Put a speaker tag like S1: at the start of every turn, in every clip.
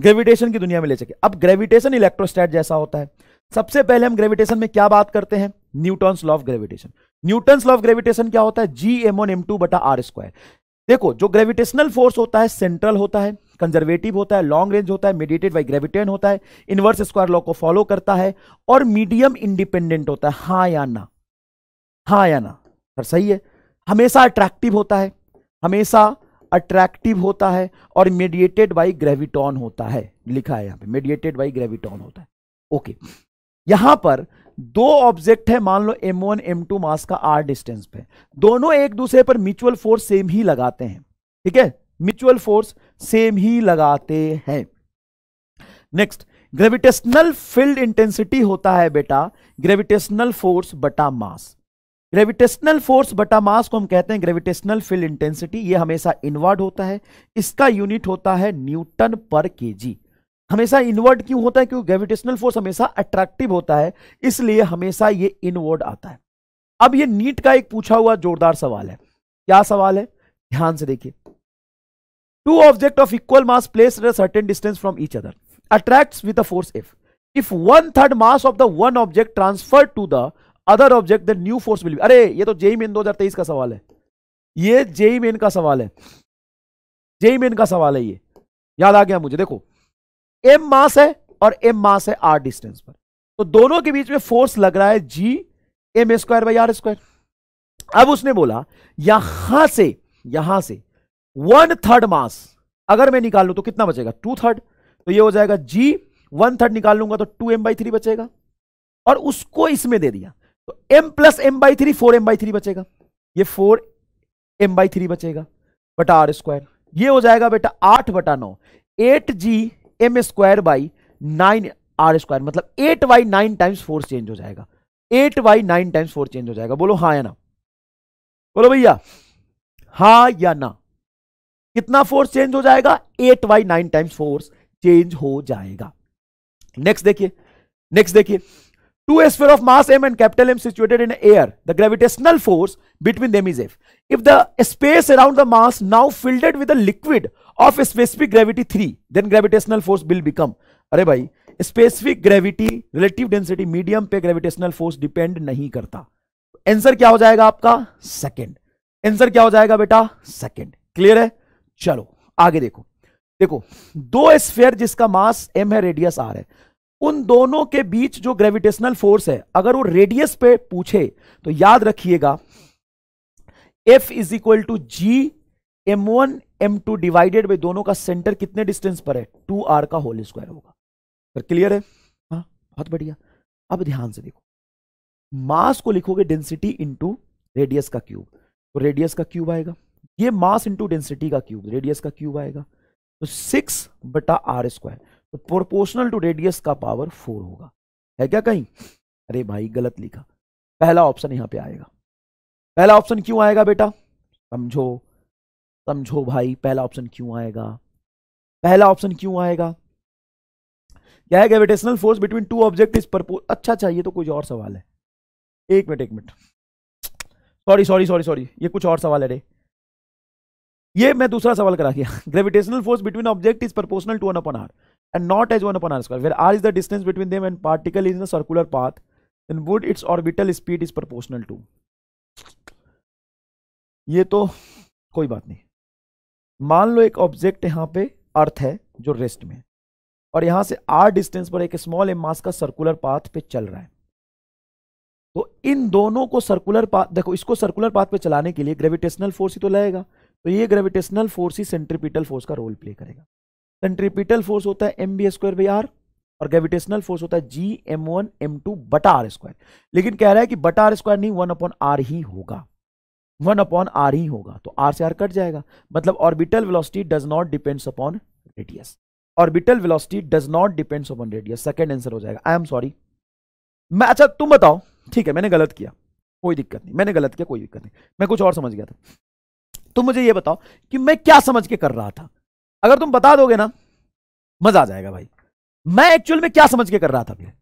S1: Gravitation की दुनिया में ले सके अब ग्रेविटेशन इलेक्ट्रोस्टैट जैसा होता है सबसे पहले हम ग्रेविटेशन में क्या बात करते हैं Newton law of gravitation Newton law of gravitation क्या होता है G M one M two बटा आर स्क्वायर देखो जो ग्रेविटेशनल फोर्स होता है सेंट्रल होता है कंजर्वेटिव होता है लॉन्ग रेंज होता है मेडिटेड बाई ग्रेविटेन होता है इनवर्स स्क्वायर लॉ को फॉलो करता है और मीडियम इंडिपेंडेंट होता है हा या ना हा या ना सर सही है हमेशा अट्रैक्टिव होता है हमेशा अट्रैक्टिव होता है और मेडिएटेड बाई ग्रेविटॉन होता है लिखा है यहां पे मेडिएटेड बाई ग्रेविटॉन होता है ओके यहां पर दो ऑब्जेक्ट है मान लो M1 M2 मास का R डिस्टेंस पे दोनों एक दूसरे पर म्यूचुअल फोर्स सेम ही लगाते हैं ठीक है म्यूचुअल फोर्स सेम ही लगाते हैं नेक्स्ट ग्रेविटेशनल फील्ड इंटेंसिटी होता है बेटा ग्रेविटेशनल फोर्स बटा मास ग्रेविटेशनल फोर्स बटा मास को हम कहते हैं ग्रेविटेशनल फील्ड इंटेंसिटी ये हमेशा इनवर्ड होता है इसका यूनिट होता है न्यूटन पर के हमेशा इनवर्ड क्यों होता है क्योंकि ग्रेविटेशनल फोर्स हमेशा अट्रैक्टिव होता है इसलिए हमेशा ये इनवर्ड आता है अब ये नीट का एक पूछा हुआ जोरदार सवाल है क्या सवाल है ध्यान से देखिए two object of equal mass place certain distance from each other attract with a force F if one third mass of the one object transferred to the other object the new force will अरे ये तो JEE main 2023 का सवाल है ये JEE main e e का सवाल है जेई मेन e का सवाल है ये याद आ गया मुझे देखो एम मास है और एम मास है आर डिस्टेंस पर तो दोनों के बीच में फोर्स लग रहा है G M square by R square अब उसने बोला यहां से यहां से वन थर्ड मास अगर मैं निकाल लू तो कितना बचेगा टू थर्ड तो ये हो जाएगा जी वन थर्ड निकाल लूंगा तो टू एम बाई थ्री बचेगा और उसको इसमें दे दिया तो m plus M by three four M by three बचेगा ये फोर एम बाई थ्री बचेगा बटा आर स्क्वायर ये हो जाएगा बेटा आठ बटा नौ eight G M square by nine R square मतलब eight by nine times four change हो जाएगा eight by nine times four change हो जाएगा बोलो हाँ या ना बोलो भैया हाँ या ना कितना फोर्स चेंज हो जाएगा eight by nine times force change हो जाएगा नेक्स्ट देखिए नेक्स्ट देखिए Two sphere of mass m and capital M situated in air. The gravitational force between them is F. If the space around the mass now filled with a liquid of a specific gravity 3, then gravitational force will become. अरे भाई specific gravity relative density medium पे gravitational force depend नहीं करता answer क्या हो जाएगा आपका second answer क्या हो जाएगा बेटा सेकंड क्लियर है चलो आगे देखो देखो दो स्फेयर जिसका मास एम है रेडियस आर है उन दोनों के बीच जो ग्रेविटेशनल फोर्स है अगर वो रेडियस पे पूछे तो याद रखिएगा F is equal to G M one M two divided by दोनों का सेंटर कितने डिस्टेंस पर है टू आर का होल स्क्वायर होगा क्लियर है हाँ बहुत बढ़िया अब ध्यान से देखो मास को लिखोगे डेंसिटी इंटू रेडियस का क्यूब तो रेडियस का क्यूब आएगा ये मास इंटू डेंसिटी का क्यूब रेडियस का क्यूब आएगा तो सिक्स बटा आर स्क्वायर तो प्रोपोर्शनल टू रेडियस का पावर फोर होगा है क्या कहीं अरे भाई गलत लिखा पहला ऑप्शन यहां पे आएगा पहला ऑप्शन क्यों आएगा बेटा समझो समझो भाई पहला ऑप्शन क्यों आएगा पहला ऑप्शन क्यों आएगा क्या है gravitational force between two object is परपो अच्छा चाहिए अच्छा, तो कुछ और सवाल है एक मिनट एक minute sorry sorry sorry sorry ये कुछ और सवाल है रे ये मैं दूसरा सवाल करा गया gravitational force between object is proportional to one upon R and not as 1 upon r square where r is the distance between them and particle is in a circular path then would its orbital speed is proportional to ये तो कोई बात नहीं मान लो एक object यहां पे अर्थ है जो रेस्ट में और यहां से आर डिस्टेंस पर एक स्मॉल एम मास का सर्कुलर पाथ पे चल रहा है तो इन दोनों को सर्कुलर पाथ देखो इसको सर्कुलर पाथ पे चलाने के लिए ग्रेविटेशनल फोर्स ही तो लगेगा तो ये ग्रेविटेशनल फोर्स ही सेंट्रिपिटल फोर्स का रोल प्ले करेगा सेंट्रीपिटल फोर्स होता है M B square by R और ग्रेविटेशनल फोर्स होता है G M one M two बटा आर स्क्वायर लेकिन कह रहा है कि बटा आर स्क्वायर नहीं वन अपॉन आर ही होगा वन अपॉन आर ही होगा तो आर से आर कट जाएगा मतलब orbital velocity does not depends upon radius orbital velocity does not depends upon radius second answer हो जाएगा आई एम सॉरी मैं अच्छा तुम बताओ ठीक है मैंने गलत किया कोई दिक्कत नहीं मैंने गलत किया कोई दिक्कत नहीं मैं कुछ और समझ गया था तुम मुझे ये बताओ कि मैं क्या समझ के कर रहा था अगर तुम बता दोगे ना
S2: मजा आ जाएगा भाई मैं एक्चुअल में क्या समझ के कर रहा था फिर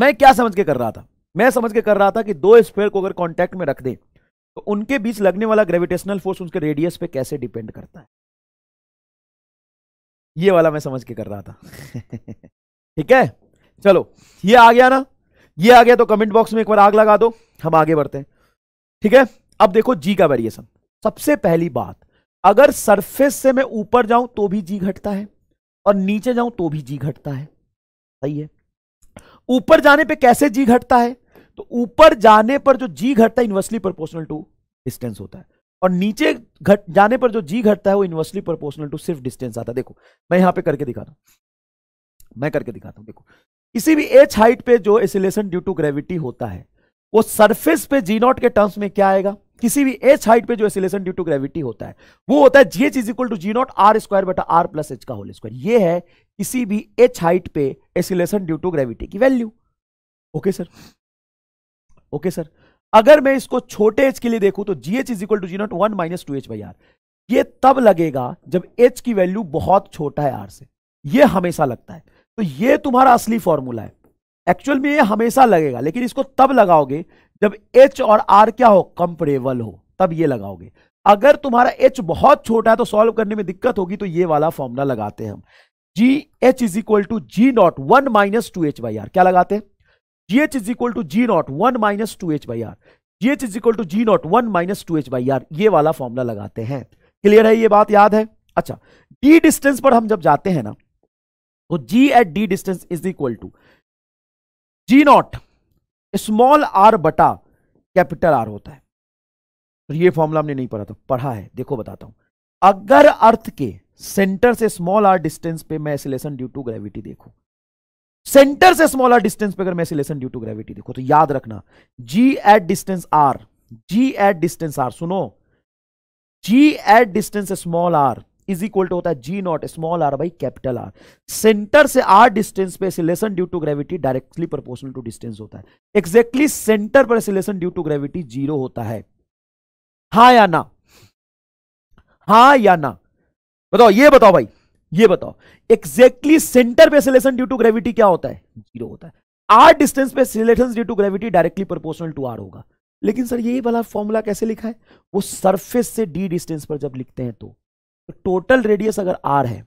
S1: मैं क्या समझ के कर रहा था मैं समझ के कर रहा था कि दो स्पेयर को अगर कांटेक्ट में रख दें तो उनके बीच लगने वाला ग्रेविटेशनल फोर्स उनके रेडियस पे कैसे डिपेंड करता है ये वाला मैं समझ के कर रहा था ठीक है चलो ये आ गया ना ये आ गया तो कमेंट बॉक्स में एक बार आग लगा दो हम आगे बढ़ते हैं ठीक है अब देखो जी का वेरिएशन सबसे पहली बात अगर सरफेस से मैं ऊपर जाऊं तो भी जी घटता है और नीचे जाऊं तो भी जी घटता है सही है ऊपर जाने पे कैसे जी घटता है तो ऊपर जाने पर जो जी घटता है इन्वर्सली प्रोपोर्शनल टू डिस्टेंस होता है और नीचे घट जाने पर जो जी घटता है वो इन्वर्सली प्रोपोर्शनल टू सिर्फ डिस्टेंस आता है देखो मैं यहां पे करके दिखाता हूं मैं करके दिखाता हूं देखो किसी भी एच हाइट पे जो एसिलेशन ड्यू टू ग्रेविटी होता है वो सरफेस पे जी नॉट के टर्म्स में क्या आएगा किसी भी एच हाइट पे जो एसिलेशन ड्यू टू ग्रेविटी होता है वो होता है G H is equal to ji not R square but R plus H का होल स्क्वायर ये है किसी भी एच हाइट पे एसिलेशन ड्यू टू ग्रेविटी की value okay sir okay sir अगर मैं इसको छोटे एच के लिए देखूं तो G H is equal to ji not one minus two H by R ये तब लगेगा जब एच की वैल्यू बहुत छोटा है आर से ये हमेशा लगता है तो ये तुम्हारा असली फॉर्मूला है एक्चुअल में ये हमेशा लगेगा लेकिन इसको तब लगाओगे जब एच और आर क्या हो कंपरेबल हो तब ये लगाओगे अगर तुम्हारा एच बहुत छोटा है तो सॉल्व करने में दिक्कत होगी तो ये वाला फॉर्मूला लगाते हैं हम G H is equal to ji not one minus two H by R क्या लगाते हैं G H is equal to ji not one minus two H by R G H is equal to ji not one minus two H by R ये वाला formula लगाते हैं clear है ये बात याद है अच्छा डी डिस्टेंस पर हम जब जाते हैं ना तो G at D distance is equal to ji not small R बटा कैपिटल आर होता है तो ये फॉर्मूला हमने नहीं पढ़ा था पढ़ा है देखो बताता हूं अगर अर्थ के सेंटर से स्मॉल आर डिस्टेंस पे मैं एसिलेशन ड्यू टू ग्रेविटी देखूं सेंटर से स्मॉल आर डिस्टेंस पे अगर मैं एसिलेशन ड्यू टू ग्रेविटी देखो तो याद रखना G at distance R G at distance R सुनो G at distance small R is equal to होता है G not small R by capital R centre से आर डिस्टेंस पे acceleration due to gravity directly proportional to distance होता है exactly exactly centre पर acceleration due to gravity zero होता है हा या ना हा या ना बताओ ये बताओ भाई ये बताओ एक्जेक्टली सेंटर पे एसिलेशन ड्यू टू ग्रेविटी क्या होता है जीरो होता है आर डिस्टेंस पे acceleration due to gravity directly proportional to R होगा लेकिन सर ये वाला फॉर्मूला कैसे लिखा है वो सरफेस से डी डिस्टेंस पर जब लिखते हैं तो तो टोटल रेडियस अगर आर है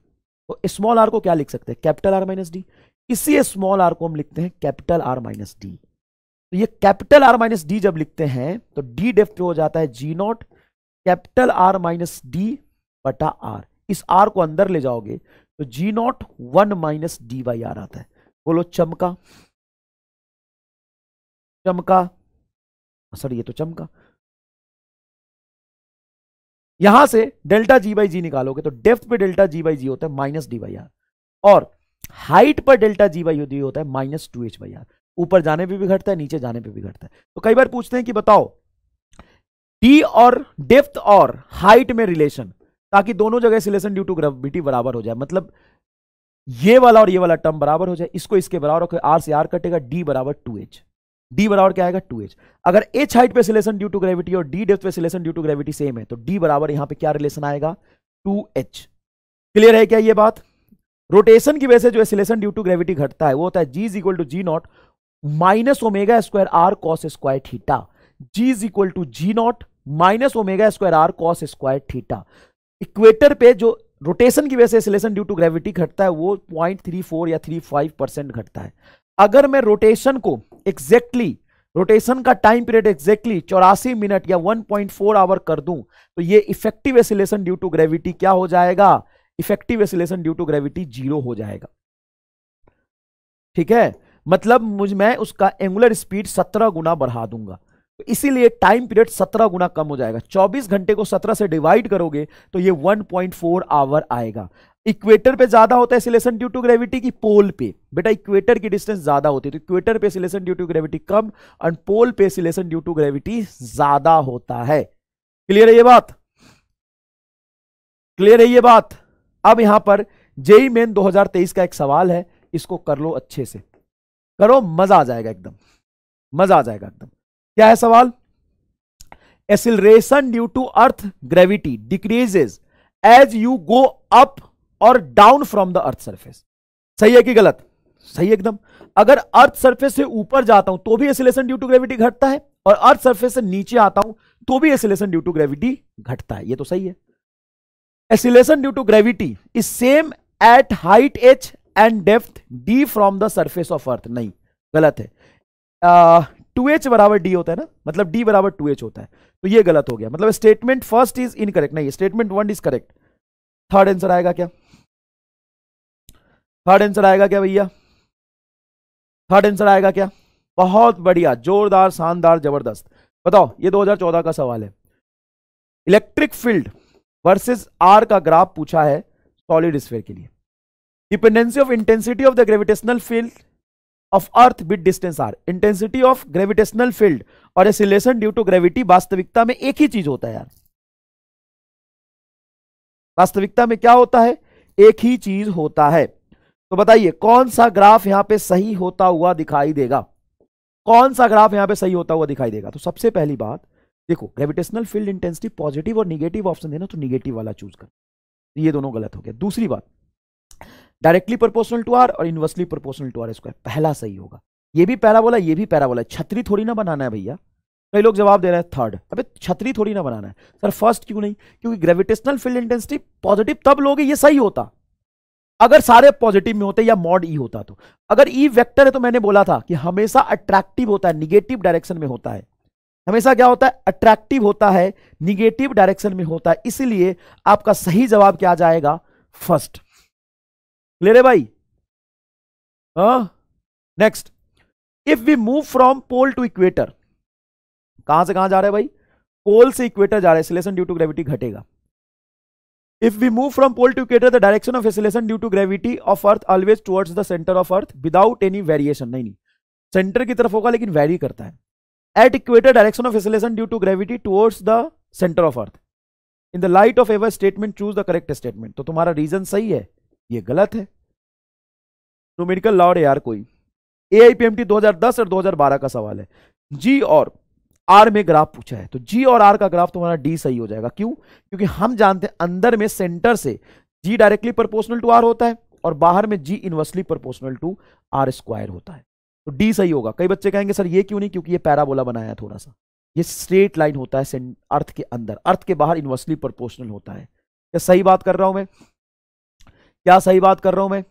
S1: तो स्मॉल आर को क्या लिख सकते हैं कैपिटल आर माइनस डी इसी स्मॉल आर को हम लिखते हैं कैपिटल आर माइनस डी तो ये कैपिटल आर माइनस डी जब लिखते हैं तो डी डेफ पे हो जाता है G not capital R minus D बटा आर इस आर को अंदर ले जाओगे तो जी not one minus D by R आता है बोलो चमका चमका सॉरी ये तो चमका यहां से डेल्टा जी बाई जी निकालोगे तो डेफ्थ पे डेल्टा जी बाई जी होता है माइनस डी बाई आर और हाइट पर डेल्टा जी बाई डी होता है minus two H by R ऊपर जाने पे भी घटता है नीचे जाने पे भी घटता है तो कई बार पूछते हैं कि बताओ डी और डेफ्थ और हाइट में रिलेशन ताकि दोनों जगह सिलेशन ड्यू टू ग्रेविटी बराबर हो जाए मतलब ये वाला और ये वाला टर्म बराबर हो जाए इसको इसके बराबर आर से आर कटेगा डी बराबर टू एच डी बराबर क्या आएगा टू एच अगर एच हाइट पे सिलेशन ड्यू टू ग्रेविटी और डी डेप्थ पे acceleration due to gravity same है तो डी बराबर यहां पे क्या रिलेशन आएगा टू एच क्लियर है क्या ये बात रोटेशन की वजह से जो सिलेशन ड्यू टू ग्रेविटी घटता है वो होता है G is equal to ji not minus omega square R cos square theta G is equal to ji not minus omega square R cos square theta equator पे जो रोटेशन की वजह से सिलेशन ड्यू टू ग्रेविटी घटता है वो point three four या three five percent घटता है अगर मैं रोटेशन को एग्जैक्टली exactly, रोटेशन का टाइम पीरियड एग्जैक्टली चौरासी मिनट या 1.4 पॉइंट आवर कर दूं तो ये effective acceleration due to gravity क्या हो जाएगा effective acceleration due to gravity zero हो जाएगा ठीक है मतलब मुझ मैं उसका एंगुलर स्पीड 17 गुना बढ़ा दूंगा तो इसीलिए टाइम पीरियड 17 गुना कम हो जाएगा 24 घंटे को 17 से डिवाइड करोगे तो ये 1.4 आवर आएगा इक्वेटर पे ज्यादा होता है सिलेशन ड्यू टू ग्रेविटी की पोल पे बेटा इक्वेटर की डिस्टेंस ज्यादा होती है तो इक्वेटर पे सिलेशन ड्यू टू ग्रेविटी कम एंड पोल पे सिलेशन ड्यू टू ग्रेविटी ज्यादा होता है क्लियर है ये बात क्लियर है ये बात अब यहां पर जेई मेन 2023 का एक सवाल है इसको कर लो अच्छे से करो मजा आ जाएगा एकदम मजा आ जाएगा एकदम क्या है सवाल acceleration due to earth gravity decreases as you go up और down from the earth surface सही है कि गलत सही एकदम अगर अर्थ सरफेस से ऊपर जाता हूं तो भी एसिलेशन ड्यू टू ग्रेविटी घटता है और अर्थ सरफेस से नीचे आता हूं तो भी एसिलेशन ड्यू टू ग्रेविटी घटता है ये तो सही है acceleration due to gravity is same at height H and depth D from the surface of earth नहीं गलत है टू एच बराबर डी होता है ना मतलब डी बराबर टू एच होता है तो ये गलत हो गया मतलब स्टेटमेंट फर्स्ट इज इनकरेक्ट नहीं statement one is correct third answer आएगा क्या थर्ड आंसर आएगा क्या भैया थर्ड आंसर आएगा क्या बहुत बढ़िया जोरदार शानदार जबरदस्त बताओ ये 2014 का सवाल है इलेक्ट्रिक फील्ड वर्सेस आर का ग्राफ पूछा है सॉलिड स्फेयर के लिए dependency of intensity of the gravitational field of earth with distance R intensity of gravitational field और एसिलेशन ड्यू टू ग्रेविटी वास्तविकता में एक ही चीज होता है यार वास्तविकता में क्या होता है एक ही चीज होता है तो बताइए कौन सा ग्राफ यहां पे सही होता हुआ दिखाई देगा कौन सा ग्राफ यहां पे सही होता हुआ दिखाई देगा तो सबसे पहली बात देखो ग्रेविटेशनल फील्ड इंटेंसिटी पॉजिटिव और निगेटिव ऑप्शन देना तो निगेटिव वाला चूज कर तो ये दोनों गलत हो गया दूसरी बात डायरेक्टली प्रोपोर्शनल टू आर और inversely proportional to R square पहला सही होगा ये भी बोला ये भी बोला छतरी थोड़ी ना बनाना है भैया कई लोग जवाब दे रहे हैं थर्ड अबे छतरी थोड़ी ना बनाना है सर फर्स्ट क्यों नहीं क्योंकि ग्रेविटेशनल फील्ड इंटेंसिटी पॉजिटिव तब लोगे ये सही होता अगर सारे पॉजिटिव में होते या मॉड ई e होता तो अगर ई e वेक्टर है तो मैंने बोला था कि हमेशा अट्रैक्टिव होता है निगेटिव डायरेक्शन में होता है हमेशा क्या होता है अट्रैक्टिव होता है निगेटिव डायरेक्शन में होता है इसीलिए आपका सही जवाब क्या जाएगा फर्स्ट क्लियर है भाई next if we move from pole to equator कहां से कहां जा रहे भाई पोल से इक्वेटर जा रहे हैं सिलेशन ड्यू टू ग्रेविटी घटेगा If we move from pole to equator, the direction of oscillation due to gravity of Earth always towards the center of Earth without any variation. नहीं सेंटर की तरफ होगा लेकिन vary करता है at equator direction of acceleration due to gravity towards the centre of earth in the light of above statement choose the correct statement तो तुम्हारा reason सही है ये गलत है न्यूमेरिकल लॉ यार कोई A I P M T दो हजार दस और दो हजार बारह का सवाल है जी और आर में ग्राफ पूछा है तो जी और आर का ग्राफ तुम्हारा डी सही हो जाएगा क्यों क्योंकि हम जानते हैं अंदर में सेंटर से G directly proportional to R होता है और बाहर में G inversely proportional to R square होता है तो डी सही होगा कई बच्चे कहेंगे सर ये क्यों नहीं क्योंकि ये पैराबोला बनाया है थोड़ा सा ये स्ट्रेट लाइन होता है अर्थ के अंदर अर्थ के बाहर इनवर्सली प्रपोर्शनल होता है क्या सही बात कर रहा हूं मैं क्या सही बात कर रहा हूं मैं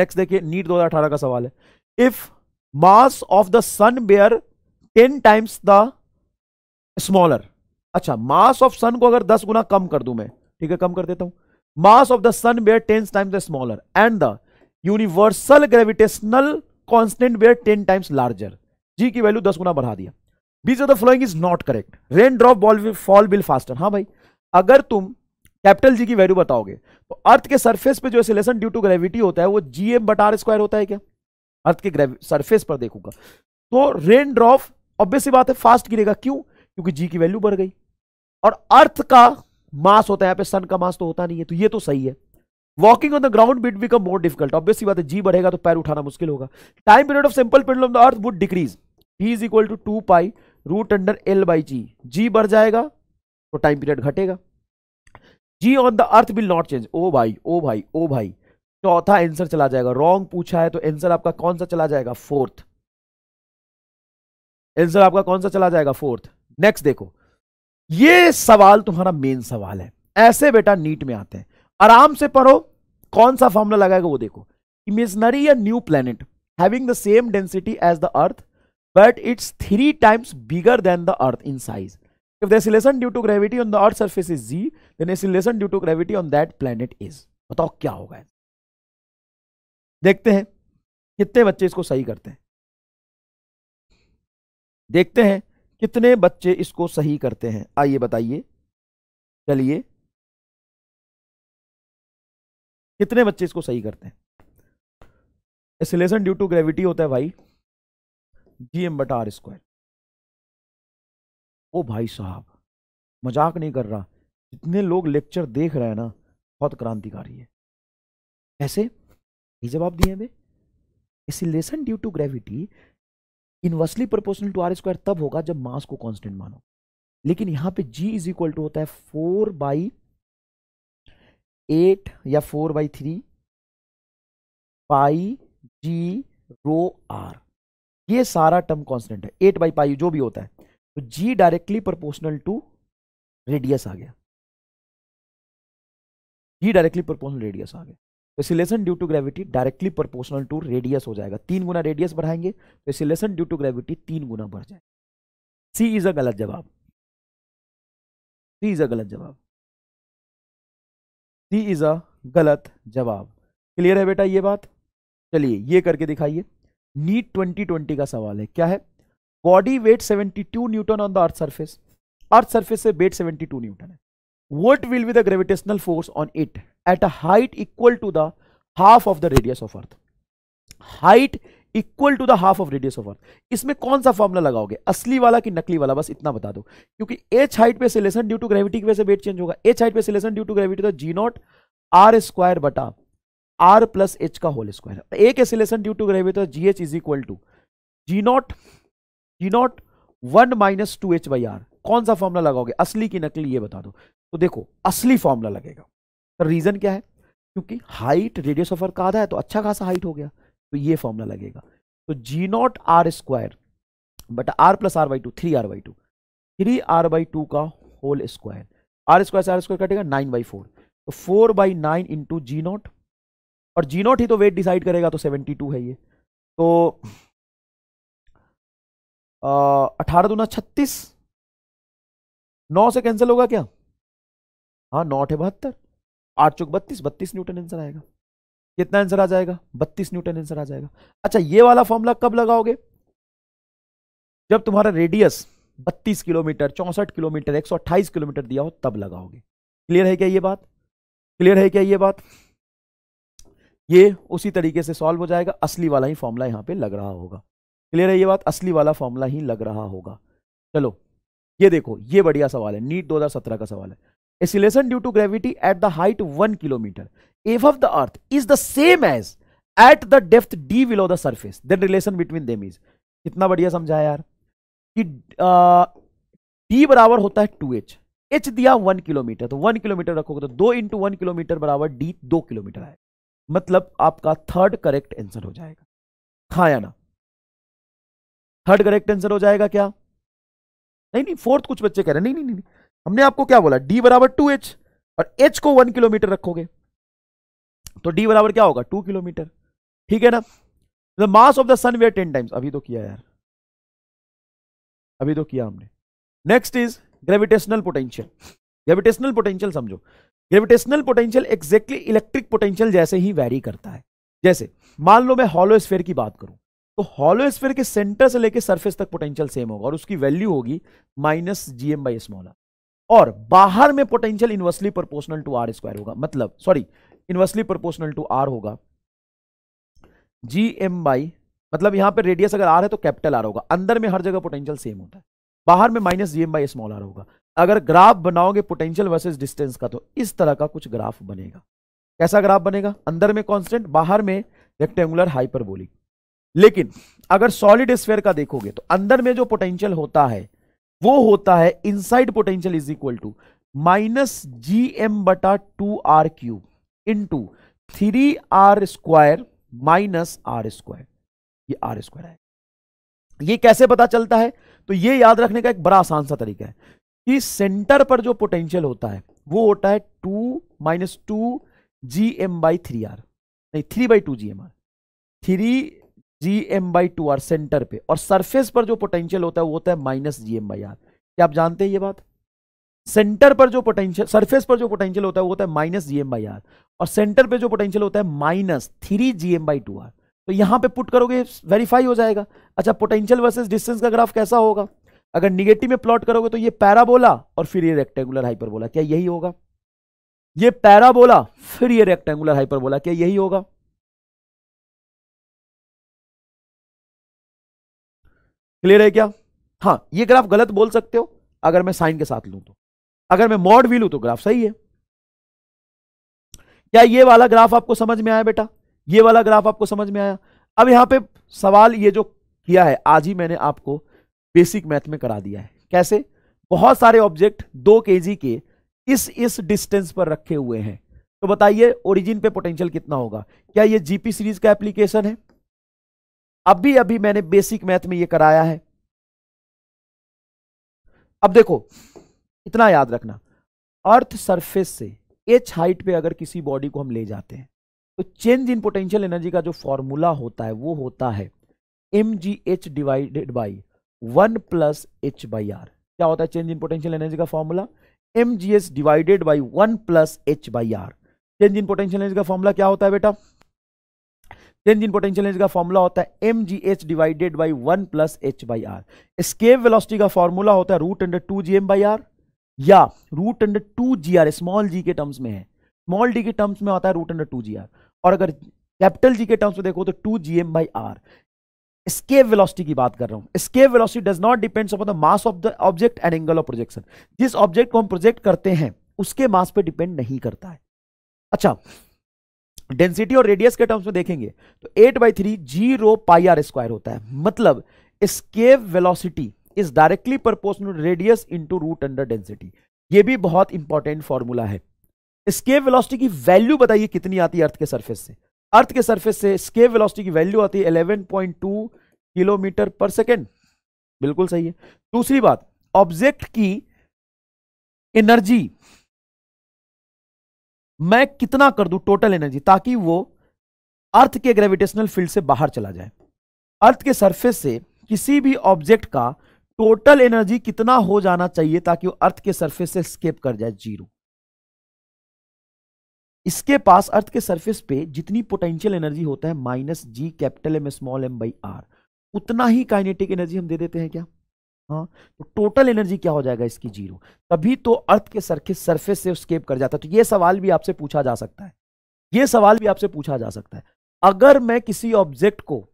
S1: नेक्स्ट देखिए नीट दो का सवाल है if mass of the sun were ten times the smaller अच्छा मास ऑफ सन को अगर दस गुना कम कर दूं मैं ठीक है कम कर देता हूं mass of the sun were ten times the smaller and the universal gravitational constant were ten times larger G की वैल्यू दस गुना बढ़ा दिया which of the following is not correct rain drop ball will fall will faster हाँ भाई अगर तुम capital G की वैल्यू बताओगे तो अर्थ के सरफेस पे जो एसिलेशन ड्यू टू ग्रेविटी होता है वो जी एम बटार स्क्वायर होता है क्या अर्थ के सरफेस पर देखूंगा तो रेन ड्रॉप ऑब्वियसली बात है फास्ट गिरेगा क्यों क्योंकि जी की वैल्यू बढ़ गई और अर्थ का मास होता है पे सन का मास तो होता नहीं है तो ये तो सही है walking on the ground bit become more difficult obviously बात है जी बढ़ेगा तो पैर उठाना मुश्किल होगा time period of simple period of the earth would decrease T is equal to two pi root under L by g g बढ़ जाएगा तो टाइम पीरियड घटेगा g on the earth will not change ओ भाई ओ भाई ओ भाई चौथा आंसर चला जाएगा रॉन्ग पूछा है तो आंसर आपका कौन सा चला जाएगा फोर्थ आंसर आपका कौन सा चला जाएगा फोर्थ नेक्स्ट देखो ये सवाल तुम्हारा मेन सवाल है ऐसे बेटा नीट में आते हैं आराम से पढ़ो कौन सा फॉर्मूला लगाएगा वो देखो इमेजनरी या new planet having the same density as the earth but it's three times bigger than the earth in size if the acceleration due to gravity on the earth surface is g then acceleration due to gravity on that planet is बताओ क्या होगा देखते हैं कितने
S2: बच्चे इसको सही करते हैं देखते हैं कितने बच्चे इसको सही करते हैं आइए बताइए चलिए कितने बच्चे इसको सही करते हैं एसिलेशन ड्यू टू ग्रेविटी होता है भाई जी एम बटा आर स्क्वायर ओ भाई साहब मजाक नहीं कर रहा जितने लोग लेक्चर देख रहे हैं ना
S1: बहुत क्रांतिकारी है ऐसे ये जवाब दिए हमें acceleration due to gravity inversely proportional to R square तब होगा जब मास को कांस्टेंट मानो लेकिन यहां पे जी इज इक्वल टू होता है फोर बाई एट या four by three pi G rho R ये सारा टर्म कांस्टेंट है एट बाई पाई जो भी होता है तो g
S2: directly proportional to radius आ गया
S1: जी डायरेक्टली प्रोपोर्शनल रेडियस आ गया acceleration due to gravity directly proportional to radius हो जाएगा तीन गुना रेडियस बढ़ाएंगे तो एसिलेशन ड्यू टू ग्रेविटी तीन गुना बढ़ जाएगा सी इज अ
S2: गलत जवाब सी इज अ गलत जवाब
S1: सी इज अ गलत जवाब क्लियर है बेटा ये बात चलिए ये करके दिखाइए नीट ट्वेंटी ट्वेंटी का सवाल है क्या है body weight seventy two newton on the earth surface earth surface से वेट सेवेंटी टू न्यूटन है what will be the gravitational force on it at a height equal to the half of the radius of earth height equal to the half of radius of earth इसमें कौन सा formula लगाओगे असली वाला कि नकली वाला बस इतना बता दो क्योंकि एच हाइट पे सिलेशन ड्यू टू ग्रेविटी की वजह से वेट चेंज होगा एच हाइट पे सिलेशन ड्यू टू ग्रेविटी तो जी नॉट आर स्क्वायर बटा आर प्लस एच का whole square acceleration due to gravity g H is equal to ji naught g not one minus two H by R कौन सा formula लगाओगे असली की नकली ये बता दो तो देखो असली फॉर्मूला लगेगा तो रीज़न क्या है क्योंकि हाइट रेडियस ऑफ अर्थ का आधा है तो अच्छा खासा हाइट हो गया तो ये फॉर्मूला लगेगा तो जी not R square but R plus R by two three R by two three R by two का होल स्क्वायर आर स्क्वायर से आर स्क्वायर कटेगा नाइन बाई फोर तो four by nine into g naught और g not ही तो wait decide करेगा तो seventy two है ये तो अठारह दूना छत्तीस
S2: नौ से कैंसिल होगा क्या हाँ नौ अठे बहत्तर
S1: आठ चौक बत्तीस बत्तीस न्यूटन आंसर आएगा कितना आंसर आ जाएगा बत्तीस न्यूटन आंसर आ जाएगा अच्छा ये वाला फॉर्मूला कब लगाओगे जब तुम्हारा रेडियस बत्तीस किलोमीटर चौंसठ किलोमीटर एक किलोमीटर दिया हो तब लगाओगे क्लियर है क्या ये बात क्लियर है क्या ये बात ये उसी तरीके से सॉल्व हो जाएगा असली वाला ही फॉर्मूला यहाँ पे लग रहा होगा क्लियर है ये बात असली वाला फॉर्मूला ही लग रहा होगा चलो ये देखो ये बढ़िया सवाल है नीट 2017 का सवाल है acceleration due to gravity at the height one kilometre F of the earth is the same as at the depth D below the surface then relation between them is कितना बढ़िया समझाया यार कि डी बराबर होता है टू एच एच दिया one kilometre तो वन किलोमीटर रखोगे तो दो इंटू वन किलोमीटर बराबर डी दो किलोमीटर आए मतलब आपका थर्ड करेक्ट आंसर हो जाएगा हाँ या ना थर्ड करेक्ट आंसर हो जाएगा क्या नहीं नहीं फोर्थ कुछ बच्चे कह रहे हैं नहीं नहीं नहीं हमने आपको क्या बोला डी बराबर टू एच और एच को वन किलोमीटर रखोगे तो डी बराबर क्या होगा टू किलोमीटर ठीक है ना the mass of the sun weigh ten times अभी तो किया यार अभी तो किया हमने next is gravitational potential gravitational potential समझो gravitational potential exactly electric potential जैसे ही वैरी करता है जैसे मान लो मैं हॉलो स्फेयर की बात करूं तो हॉलो स्फेयर के सेंटर से लेकर सरफेस तक पोटेंशियल सेम होगा और उसकी वैल्यू होगी minus GM by small r और बाहर में potential inversely proportional to R square होगा मतलब sorry inversely proportional to R होगा जी एम बाई मतलब यहां पर रेडियस अगर आर है तो कैपिटल आर होगा अंदर में हर जगह पोटेंशियल सेम होता है बाहर में minus G M by small r होगा अगर ग्राफ बनाओगे पोटेंशियल वर्सेस डिस्टेंस का तो इस तरह का कुछ ग्राफ बनेगा कैसा ग्राफ बनेगा अंदर में कॉन्स्टेंट बाहर में रेक्टेंगुलर हाइपरबोलिक लेकिन अगर सॉलिड स्फेयर का देखोगे तो अंदर में जो पोटेंशियल होता है वो होता है inside potential is equal to minus G M बटा two R cube into three R square minus R square ये आर स्क्वायर है ये कैसे पता चलता है तो ये याद रखने का एक बड़ा आसान सा तरीका है कि सेंटर पर जो पोटेंशियल होता है वो होता है two minus two G M by three R नहीं three by two G M R three G M by two R centre पे और सरफेस पर जो पोटेंशियल होता है वो होता है minus G M by R क्या आप जानते हैं ये बात सेंटर पर जो पोटेंशियल सरफेस पर जो पोटेंशियल होता है वो होता है minus G M by R और सेंटर पे जो पोटेंशियल होता है minus three G M by two R तो यहां पे पुट करोगे वेरीफाई हो जाएगा अच्छा पोटेंशियल वर्सेज डिस्टेंस का ग्राफ कैसा होगा अगर निगेटिव में प्लॉट करोगे तो ये पैराबोला और फिर ये रेक्टेंगुलर हाइपरबोला क्या यही होगा ये पैराबोला फिर ये रेक्टेंगुलर हाइपरबोला क्या यही होगा
S2: क्लियर है क्या हाँ ये ग्राफ गलत बोल सकते हो
S1: अगर मैं साइन के साथ लू तो अगर मैं मॉड भी लू तो ग्राफ सही है क्या ये वाला ग्राफ आपको समझ में आया बेटा ये वाला ग्राफ आपको समझ में आया अब यहाँ पे सवाल ये जो किया है आज ही मैंने आपको बेसिक मैथ में करा दिया है कैसे बहुत सारे ऑब्जेक्ट दो के के इस इस डिस्टेंस पर रखे हुए हैं तो बताइए ओरिजिन पे पोटेंशियल कितना होगा क्या ये जीपी सीरीज का एप्लीकेशन है अभी अभी मैंने बेसिक मैथ में ये कराया है अब देखो इतना याद रखना अर्थ सरफेस से एच हाइट पे अगर किसी बॉडी को हम ले जाते हैं तो चेंज इन पोटेंशियल एनर्जी का जो फॉर्मूला होता है वो होता है m g h divided by one plus h by R क्या होता है चेंज इन पोटेंशियल एनर्जी का formula m g h divided by one plus h by R change in potential energy का फॉर्मूला क्या होता है बेटा चेंज इन पोटेंशियल एनर्जी का फॉर्मूला होता है m g h divided by one plus h by R escape velocity का formula होता है root under two G M by R या root under two g R small g के terms में है स्मॉल डी के टर्म्स में होता है root under two g R और अगर कैपिटल जी के टर्म्स में देखो तो two G M by R escape velocity की बात कर रहा हूं escape velocity does not depends upon the mass of the object and angle of projection जिस ऑब्जेक्ट को हम प्रोजेक्ट करते हैं उसके मास पे डिपेंड नहीं करता है अच्छा डेंसिटी और रेडियस के टर्म्स में देखेंगे तो eight by three G rho pi R square होता है मतलब escape velocity is directly proportional radius into root under density ये भी बहुत इंपॉर्टेंट फॉर्मूला है स्केव वेलोसिटी की वैल्यू बताइए कितनी आती है अर्थ के सर्फेस से अर्थ के सर्फेस से स्केव वेलॉसिटी की वैल्यू आती है इलेवन किलोमीटर पर सेकेंड बिल्कुल सही है दूसरी बात ऑब्जेक्ट
S2: की एनर्जी मैं
S1: कितना कर दूं टोटल एनर्जी ताकि वो अर्थ के ग्रेविटेशनल फील्ड से बाहर चला जाए अर्थ के सरफेस से किसी भी ऑब्जेक्ट का टोटल एनर्जी कितना हो जाना चाहिए ताकि वो अर्थ के सरफेस से स्केप कर जाए जीरो इसके पास अर्थ के सरफेस पे जितनी पोटेंशियल एनर्जी होता है minus G capital M small m by R उतना ही काइनेटिक एनर्जी हम दे देते हैं क्या हाँ तो टोटल एनर्जी क्या हो जाएगा इसकी जीरो तभी तो अर्थ के सरखे सरफेस से स्केप कर जाता है तो ये सवाल भी आपसे पूछा जा सकता है ये सवाल भी आपसे पूछा जा सकता है अगर मैं किसी ऑब्जेक्ट को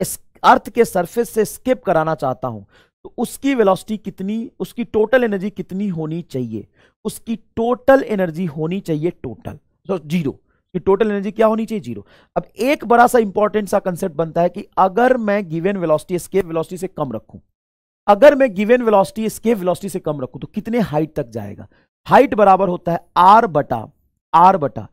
S1: इस अर्थ के सरफेस से स्केप कराना चाहता हूं तो उसकी वेलोसिटी कितनी उसकी टोटल एनर्जी कितनी होनी चाहिए उसकी टोटल एनर्जी होनी चाहिए टोटल तो जीरो कि टोटल एनर्जी क्या होनी चाहिए जीरो अब एक बड़ा सा इंपॉर्टेंट सा कंसेप्ट बनता है कि अगर मैं गिवन वेलोसिटी स्केप वेलोसिटी से कम रखूं अगर मैं गिवेन वेलोसिटी इसके वेलोसिटी से कम रखूं तो कितने हाइट तक जाएगा हाइट बराबर होता है आर बटा आर बटा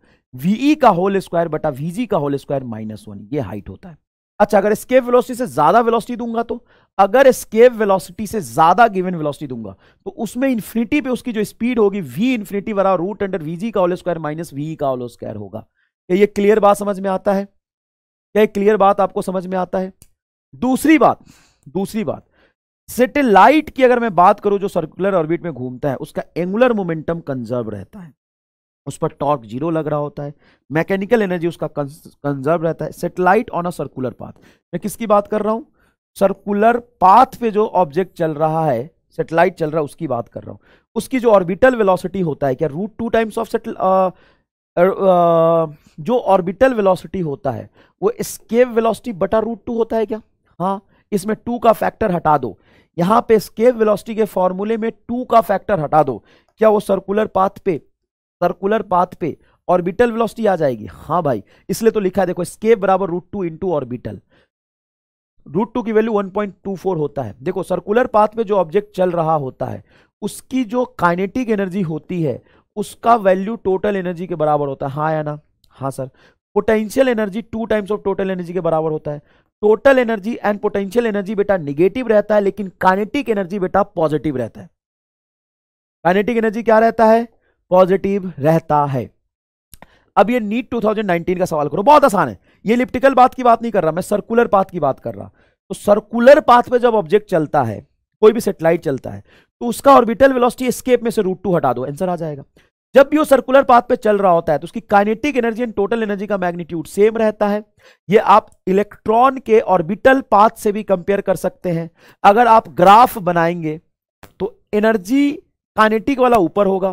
S1: वी e का होल स्क्वायर बटा वीजी का होल स्क्वायर माइनस वन ये हाइट होता है अच्छा अगर स्केप वेलोसिटी से ज्यादा वेलोसिटी दूंगा तो अगर स्केप वेलोसिटी से ज्यादा गिवन वेलोसिटी दूंगा तो उसमें इन्फिनिटी पे उसकी जो स्पीड होगी वी इन्फिनिटी वाला रूट अंडर वीजी का होल स्क्वायर माइनस वी का होल स्क्वायर होगा क्या ये क्लियर बात समझ में आता है क्या क्लियर बात आपको समझ में आता है दूसरी बात दूसरी बात सेटेलाइट की अगर मैं बात करूं जो सर्कुलर ऑर्बिट में घूमता है उसका एंगुलर मोमेंटम कंजर्व रहता है उस पर टॉर्क जीरो लग रहा होता है मैकेनिकल एनर्जी उसका कंजर्व रहता है satellite on a circular path मैं किसकी बात कर रहा हूँ सर्कुलर पाथ पे जो ऑब्जेक्ट चल रहा है सेटेलाइट चल रहा है उसकी बात कर रहा हूँ उसकी जो ऑर्बिटल वेलोसिटी होता है क्या root two times of satellite जो ऑर्बिटल वेलोसिटी होता है वो स्केप वेलोसिटी बटा रूट टू होता है क्या हाँ इसमें टू का फैक्टर हटा दो यहां पे स्केव वेलोसिटी के फॉर्मूले में टू का फैक्टर हटा दो क्या वो सर्कुलर पाथ पे सर्कुलर पाथ पे ऑर्बिटल वेलोसिटी आ जाएगी हाँ भाई इसलिए तो लिखा है देखो स्केप बराबर root two into orbital root two की वैल्यू 1.24 होता है देखो सर्कुलर पाथ पे जो ऑब्जेक्ट चल रहा होता है उसकी जो काइनेटिक एनर्जी होती है उसका वैल्यू टोटल एनर्जी के बराबर होता है हाँ या ना हाँ sir potential energy two times of total energy के बराबर होता है total energy and potential energy बेटा निगेटिव रहता है लेकिन कानेटिक एनर्जी बेटा पॉजिटिव रहता है कानेटिक एनर्जी क्या रहता है पॉजिटिव रहता है अब ये नीट 2019 का सवाल करो बहुत आसान है ये लिप्टिकल बात की बात नहीं कर रहा मैं सर्कुलर पाथ की बात कर रहा तो सर्कुलर पाथ पे जब ऑब्जेक्ट चलता है कोई भी सेटेलाइट चलता है तो उसका ऑर्बिटल वेलोसिटी स्केप में से रूट टू हटा दो आंसर आ जाएगा जब भी वो सर्कुलर पाथ पे चल रहा होता है तो उसकी kinetic energy and total energy का मैग्नीट्यूड सेम रहता है ये आप इलेक्ट्रॉन के ऑर्बिटल पाथ से भी कंपेयर कर सकते हैं अगर आप ग्राफ बनाएंगे तो एनर्जी काइनेटिक वाला ऊपर होगा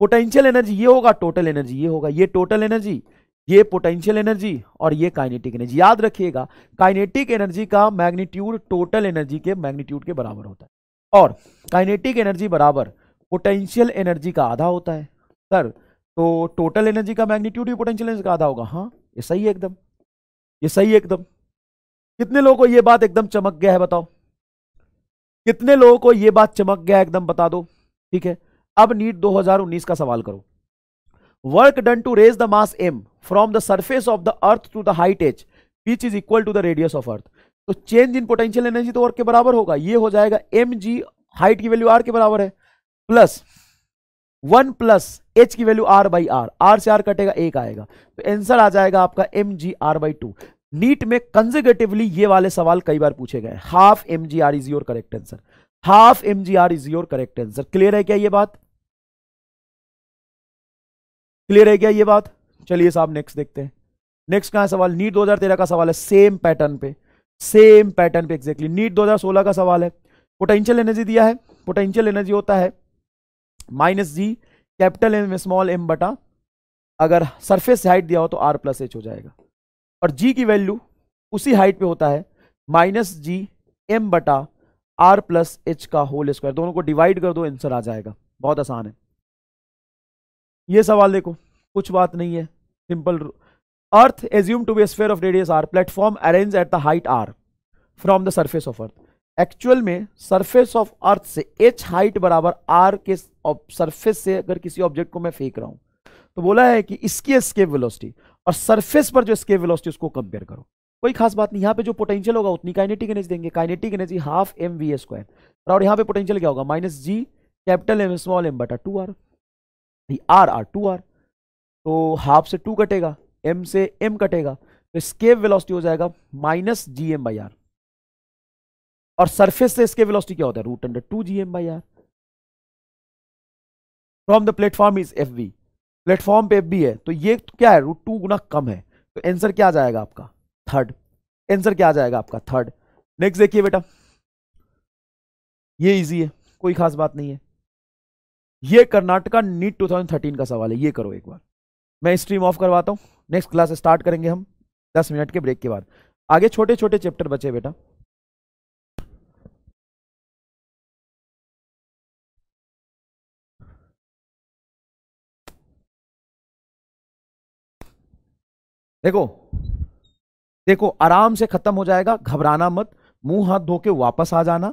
S1: पोटेंशियल एनर्जी ये होगा टोटल एनर्जी ये होगा ये टोटल एनर्जी ये पोटेंशियल एनर्जी और ये काइनेटिक एनर्जी याद रखिएगा काइनेटिक एनर्जी का मैग्नीट्यूड टोटल एनर्जी के मैग्नीट्यूड के बराबर होता है और काइनेटिक एनर्जी बराबर पोटेंशियल एनर्जी का आधा होता है सर तो टोटल एनर्जी का मैग्नीट्यूड भी पोटेंशियल एनर्जी का आधा होगा हाँ ये सही है एकदम ये सही है एकदम कितने लोगों को ये बात एकदम चमक गया है बताओ कितने लोगों को ये बात चमक गया एकदम बता दो ठीक है अब नीट 2019 का सवाल करो work done to raise the mass M from the surface of the earth to the height h which is equal to the radius of earth तो चेंज इन पोटेंशियल एनर्जी तो और के बराबर होगा ये हो जाएगा एम जी हाइट की वैल्यू आर के बराबर है प्लस वन प्लस एच की value R by R R से आर कटेगा एक आएगा तो एंसर आ जाएगा आपका m g R by two NEET में कंजर्गेटिवली ये वाले सवाल कई बार पूछे गए half m g R is your correct answer half m g R is your correct answer clear है क्या ये बात क्लियर है क्या ये बात चलिए साहब नेक्स्ट देखते हैं नेक्स्ट कहा सवाल नीट 2013 का सवाल है सेम पैटर्न पे सेम पैटर्न पे एक्जेक्टली नीट 2016 का सवाल है पोटेंशियल एनर्जी दिया है पोटेंशियल एनर्जी होता है minus G capital M small M बटा अगर सरफेस हाइट दिया हो तो आर प्लस एच हो जाएगा और जी की वैल्यू उसी हाइट पे होता है माइनस जी एम बटा आर प्लस एच का होल स्क्वायर दोनों को डिवाइड कर दो आंसर आ जाएगा बहुत आसान है ये सवाल देखो कुछ बात नहीं है simple earth assume to be sphere of radius R platform arrange at the height R from the surface of earth actual में सरफेस ऑफ अर्थ से एच हाइट बराबर आर के सरफेस से अगर किसी ऑब्जेक्ट को मैं फेंक रहा हूं तो बोला है कि इसकी स्केप वेलोसिटी और सरफेस पर जो स्केप वेलोसिटी उसको कंपेयर करो कोई खास बात नहीं यहाँ पे जो पोटेंशियल होगा उतनी काइनेटिक एनर्जी देंगे kinetic energy half M V square और यहाँ पे पोटेंशियल क्या होगा minus G capital M small M बटा two R R R two R तो हाफ से टू कटेगा एम से एम कटेगा तो स्केप वेलोसिटी हो जाएगा minus G M by R और सरफेस से इसके वेलोसिटी क्या होता है root under two G M by R from the platform is F B platform पे एफ बी है तो ये तो क्या है रूट टू गुना कम है तो एंसर क्या आ जाएगा आपका थर्ड एंसर क्या आ जाएगा आपका थर्ड नेक्स्ट देखिए बेटा ये इजी है कोई खास बात नहीं है ये कर्नाटका नीट 2013 का सवाल है ये करो एक बार मैं स्ट्रीम ऑफ करवाता हूँ नेक्स्ट क्लास स्टार्ट करेंगे हम दस मिनट के ब्रेक के बाद आगे
S2: छोटे छोटे चैप्टर बचे बेटा
S1: देखो देखो आराम से खत्म हो जाएगा घबराना मत मुंह हाथ धो के वापस आ जाना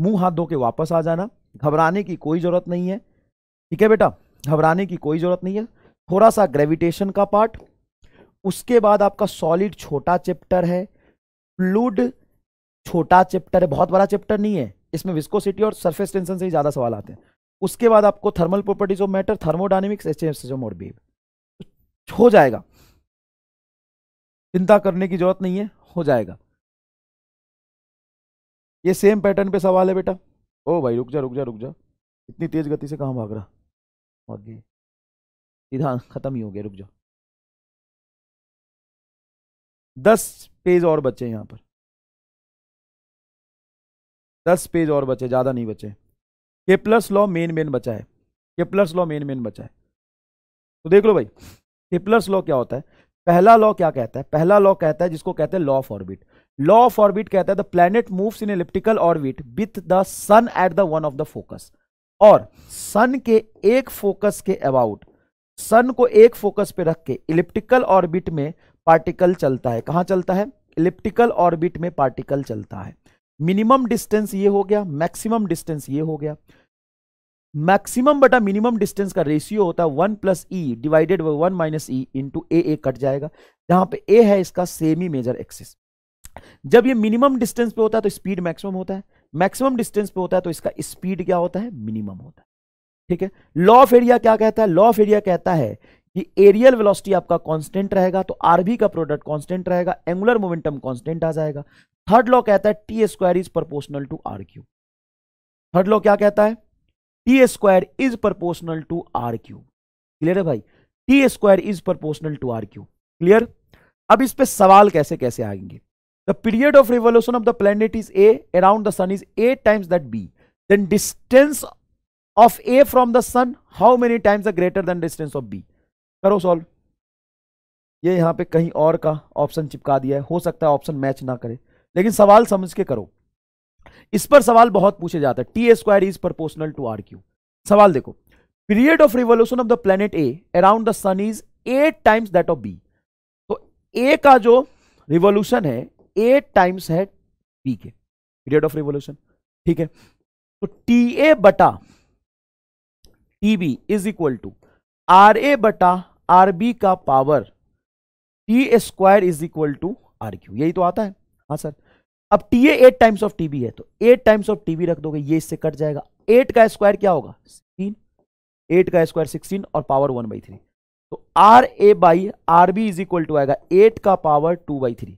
S1: मुंह हाथ धो के वापस आ जाना घबराने की कोई ज़रूरत नहीं है ठीक है बेटा घबराने की कोई ज़रूरत नहीं है थोड़ा सा ग्रेविटेशन का पार्ट उसके बाद आपका सॉलिड छोटा चैप्टर है फ्लूड छोटा चैप्टर है बहुत बड़ा चैप्टर नहीं है इसमें विस्कोसिटी और सरफेस टेंशन से ही ज़्यादा सवाल आते हैं उसके बाद आपको thermal properties of matter thermodynamics H M और बीव हो जाएगा चिंता करने की जरूरत नहीं है हो जाएगा
S2: ये सेम पैटर्न पे सवाल है बेटा ओ भाई रुक जा रुक जा रुक जा इतनी तेज गति से कहाँ भाग रहा और सीधा खत्म ही हो गया रुक जा दस पेज और बचे यहाँ पर दस पेज और बचे ज़्यादा नहीं बचे
S1: के प्लस लॉ मेन मेन बचा है के प्लस लॉ मेन मेन बचा है तो देख लो भाई के प्लस लॉ क्या होता है पहला लॉ क्या कहता है पहला लॉ कहता है जिसको कहते हैं law of orbit law of orbit कहता है the planet moves in elliptical orbit with the sun at the one of the focus और सन के एक फोकस के अबाउट सन को एक फोकस पे रख के इलिप्टिकल ऑर्बिट में पार्टिकल चलता है कहां चलता है इलिप्टिकल ऑर्बिट में पार्टिकल चलता है मिनिमम डिस्टेंस ये हो गया मैक्सिमम डिस्टेंस ये हो गया मैक्सिमम बटा मिनिमम डिस्टेंस का रेशियो होता है one plus E divided by one minus E into A A कट जाएगा जहां पे ए है इसका सेमी मेजर एक्सिस जब ये मिनिमम डिस्टेंस पे होता है तो स्पीड मैक्सिमम होता है मैक्सिमम डिस्टेंस पे होता है तो इसका स्पीड क्या होता है मिनिमम होता है ठीक है लॉ ऑफ एरिया क्या कहता है लॉ ऑफ एरिया कहता है कि एरियल वेलोसिटी आपका कांस्टेंट रहेगा तो आरबी का प्रोडक्ट कांस्टेंट रहेगा एंगुलर मोमेंटम कांस्टेंट आ जाएगा थर्ड लॉ कहता है T square is proportional to R cube third law क्या कहता है T square is proportional to R cube clear है भाई T square is proportional to R cube clear अब इस पे सवाल कैसे कैसे आएंगे the period of revolution of the planet is A around the sun is eight times that B then distance of A from the sun how many times the greater than distance of B करो solve ये यहां पे कहीं और का option चिपका दिया है हो सकता है ऑप्शन मैच ना करे लेकिन सवाल समझ के करो इस पर सवाल बहुत पूछे जाता है T square is proportional to R cube सवाल देखो period of revolution of the planet A around the sun is eight times that of B तो ए का जो रिवोल्यूशन है एट टाइम्स है बी के पीरियड ऑफ रिवोल्यूशन ठीक है तो टी ए बटा T B is equal to R A बटा आर बी का power T square is equal to R cube यही तो आता है हाँ सर अब T eight times of TB है तो एट टाइम्स ऑफ टीबी रख दोगे ये इससे कट जाएगा एट का स्क्वायर क्या होगा सिक्सटीन एट का स्क्वायर सिक्सटीन और पावर वन बाई थ्री तो R A by R B is equal to आएगा एट का power two by three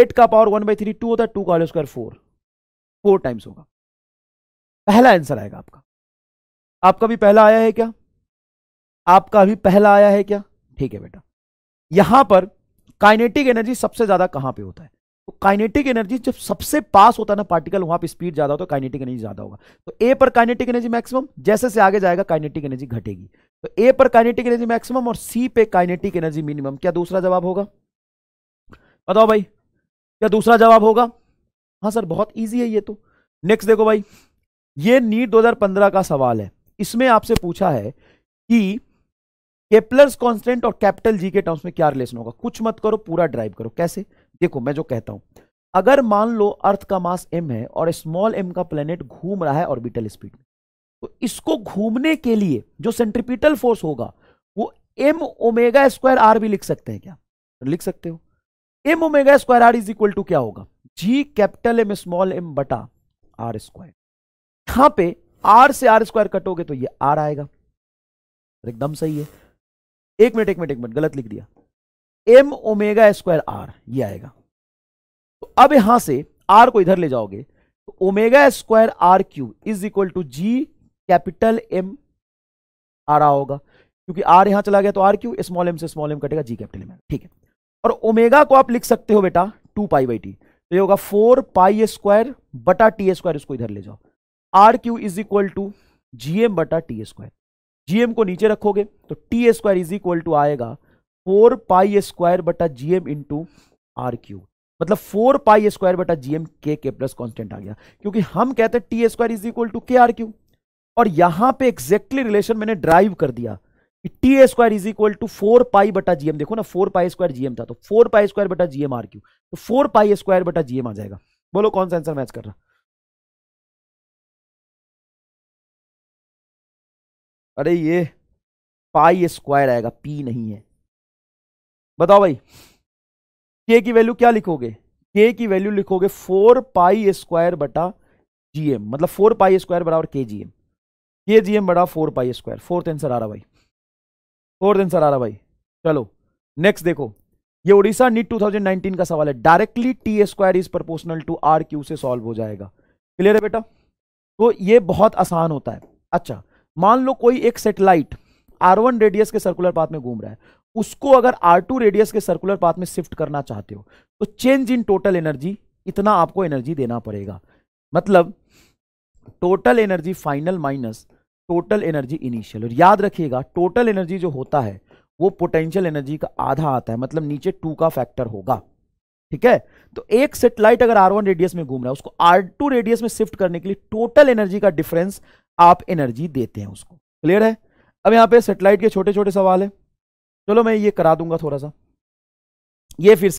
S1: eight का power one by three two होता है टू का स्क्वायर फोर फोर टाइम्स होगा पहला आंसर आएगा आपका आपका भी पहला आया है क्या आपका भी पहला आया है क्या ठीक है बेटा यहां पर काइनेटिक एनर्जी सबसे ज्यादा कहां पे होता है तो काइनेटिक एनर्जी जब सबसे पास होता है ना पार्टिकल वहां पर स्पीड ज्यादा होता है काइनेटिक एनर्जी ज्यादा होगा तो ए पर काइनेटिक एनर्जी मैक्सिमम जैसे से आगे जाएगा काइनेटिक एनर्जी घटेगी तो ए पर काइनेटिक एनर्जी मैक्सिमम और सी पे काइनेटिक एनर्जी मिनिमम क्या दूसरा जवाब होगा बताओ भाई क्या दूसरा जवाब होगा हाँ सर बहुत ईजी है ये तो नेक्स्ट देखो भाई ये नीट दो का सवाल है इसमें आपसे पूछा है कि केपलर्स कॉन्स्टेंट और कैपिटल जी के टर्म्स में क्या रिलेशन होगा कुछ मत करो पूरा ड्राइव करो कैसे देखो मैं जो कहता हूं अगर मान लो अर्थ का मास एम है और स्मॉल एम का प्लेनेट घूम रहा है ऑर्बिटल स्पीड में तो इसको घूमने के लिए जो सेंट्रिपिटल फोर्स होगा वो एम ओमेगा स्क्वायर आर भी लिख सकते हैं क्या लिख सकते हो M omega square R is equal to क्या होगा G capital M small M बटा आर स्क्वायर यहां पे आर से आर स्क्वायर कटोगे तो ये आर आएगा एकदम सही है एक मिनट एक मिनट एक मिनट गलत लिख दिया एम ओमेगा स्क्वायर आर ये आएगा तो अब यहां से आर को इधर ले जाओगे तो omega square R cube is equal to G capital M आ रहा होगा क्योंकि आर यहां चला गया तो आर क्यू स्मॉल एम से स्मॉल एम कटेगा जी कैपिटल एम ठीक है और ओमेगा को आप लिख सकते हो बेटा टू पाई बाई टी तो ये होगा फोर पाई स्क्वायर बटा टी स्क्वायर इसको इधर ले जाओ R cube is equal to G M बटा टी स्क्वायर जी एम को नीचे रखोगे तो T square is equal to आएगा फोर पाई स्क्वायर बटा G M into R cube मतलब फोर पाई स्क्वायर बटा जी एम के के प्लस कॉन्स्टेंट आ गया क्योंकि हम कहते हैं T square is equal to K R cube और यहां पे एग्जैक्टली exactly रिलेशन मैंने ड्राइव कर दिया T square is equal to four pi बटा जीएम देखो ना फोर पाई स्क्वायर जीएम था तो फोर पाई स्क्वायर बटा जीएम आर क्यू तो फोर पाई स्क्वायर बटा जीएम आ जाएगा बोलो कौन सा आंसर मैच कर रहा
S2: अरे ये पाई स्क्वायर आएगा पी नहीं है
S1: बताओ भाई के की वैल्यू क्या लिखोगे के की वैल्यू लिखोगे फोर पाई स्क्वायर बटा जीएम मतलब फोर पाई स्क्वायर बराबर के जीएम के जीएम बड़ा four pi square fourth answer आ रहा भाई फोर्थ आंसर आ रहा भाई चलो नेक्स्ट देखो ये उड़ीसा नीट 2019 का सवाल है directly T square is proportional to R cube से सॉल्व हो जाएगा क्लियर है बेटा तो ये बहुत आसान होता है अच्छा मान लो कोई एक सेटेलाइट आर वन रेडियस के सर्कुलर पाथ में घूम रहा है उसको अगर आर टू रेडियस के सर्कुलर पाथ में शिफ्ट करना चाहते हो तो चेंज इन टोटल एनर्जी इतना आपको एनर्जी देना पड़ेगा मतलब total energy final minus total energy initial और याद रखिएगा टोटल एनर्जी जो होता है वो पोटेंशियल एनर्जी का आधा आता है मतलब नीचे टू का फैक्टर होगा ठीक है तो एक सेटेलाइट अगर आर वन रेडियस में घूम रहा है उसको आर टू रेडियस में शिफ्ट करने के लिए टोटल एनर्जी का डिफरेंस आप एनर्जी देते हैं उसको क्लियर है अब यहां पे सेटेलाइट के छोटे छोटे सवाल है चलो
S2: मैं ये करा दूंगा थोड़ा सा ये फिर